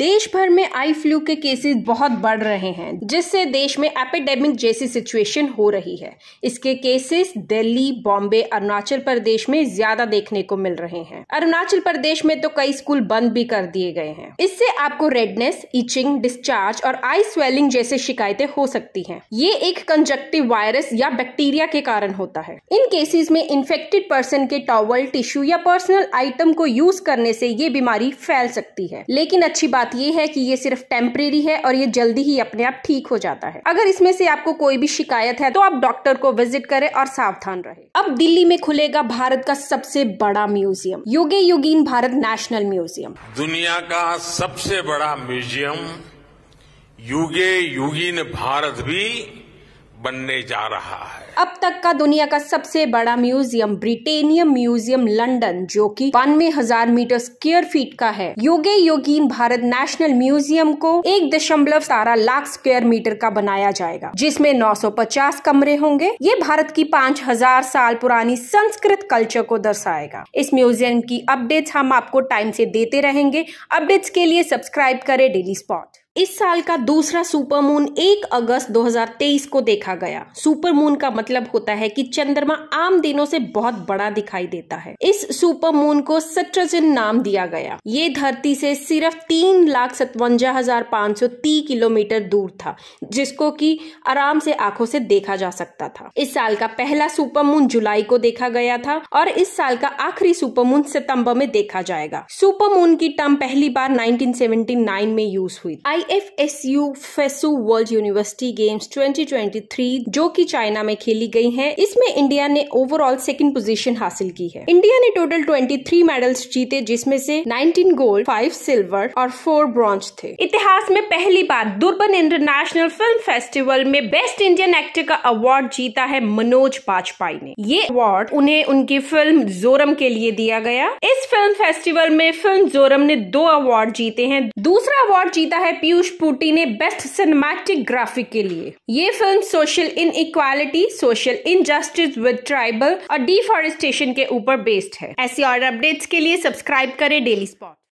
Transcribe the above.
देश भर में आई फ्लू के केसेस बहुत बढ़ रहे हैं जिससे देश में एपिडेमिक जैसी सिचुएशन हो रही है इसके केसेस दिल्ली बॉम्बे अरुणाचल प्रदेश में ज्यादा देखने को मिल रहे हैं अरुणाचल प्रदेश में तो कई स्कूल बंद भी कर दिए गए हैं इससे आपको रेडनेस इचिंग डिस्चार्ज और आई स्वेलिंग जैसे शिकायतें हो सकती है ये एक कंजक्टिव वायरस या बैक्टीरिया के कारण होता है इन केसेस में इन्फेक्टेड पर्सन के टॉवल टिश्यू या पर्सनल आइटम को यूज करने से ये बीमारी फैल सकती है लेकिन अच्छी बात बात यह है कि ये सिर्फ टेम्परेरी है और ये जल्दी ही अपने आप ठीक हो जाता है अगर इसमें से आपको कोई भी शिकायत है तो आप डॉक्टर को विजिट करें और सावधान रहे अब दिल्ली में खुलेगा भारत का सबसे बड़ा म्यूजियम योगे योगीन भारत नेशनल म्यूजियम दुनिया का सबसे बड़ा म्यूजियम युगे युगीन भारत भी बनने जा रहा है अब तक का दुनिया का सबसे बड़ा म्यूजियम ब्रिटेनियम म्यूजियम लंदन जो कि बानवे हजार मीटर स्क्वेयर फीट का है योगे योगीन भारत नेशनल म्यूजियम को एक दशमलव सतारह लाख स्क्वेयर मीटर का बनाया जाएगा जिसमें 950 कमरे होंगे ये भारत की 5000 साल पुरानी संस्कृत कल्चर को दर्शाएगा इस म्यूजियम की अपडेट्स हम आपको टाइम से देते रहेंगे अपडेट्स के लिए सब्सक्राइब करें डेली स्पॉट इस साल का दूसरा सुपरमून 1 अगस्त 2023 को देखा गया सुपरमून का मतलब होता है कि चंद्रमा आम दिनों से बहुत बड़ा दिखाई देता है इस सुपरमून को सट्रजन नाम दिया गया ये धरती से सिर्फ तीन लाख सतवंजा हजार पाँच सौ तीस किलोमीटर दूर था जिसको कि आराम से आंखों से देखा जा सकता था इस साल का पहला सुपरमून जुलाई को देखा गया था और इस साल का आखिरी सुपरमून सितम्बर में देखा जाएगा सुपरमून की टर्म पहली बार नाइनटीन में यूज हुई आई IFSU फेसू वर्ल्ड यूनिवर्सिटी गेम्स 2023 जो कि चाइना में खेली गई हैं इसमें इंडिया ने ओवरऑल सेकंड पोजीशन हासिल की है इंडिया ने टोटल 23 मेडल्स जीते जिसमें से 19 गोल्ड 5 सिल्वर और 4 ब्रॉन्ज थे इतिहास में पहली बार दुर्बन इंटरनेशनल फिल्म फेस्टिवल में बेस्ट इंडियन एक्टर का अवार्ड जीता है मनोज बाजपाई ने ये अवार्ड उन्हें उनकी फिल्म जोरम के लिए दिया गया इस फिल्म फेस्टिवल में फिल्म जोरम ने दो अवार्ड जीते हैं दूसरा अवार्ड जीता है पीयू पीयूष पुटी ने बेस्ट सिनेमैटिक ग्राफिक के लिए ये film social inequality, social injustice with tribal और डिफॉरेस्टेशन के ऊपर बेस्ड है ऐसी और अपडेट्स के लिए सब्सक्राइब करें डेली स्पॉट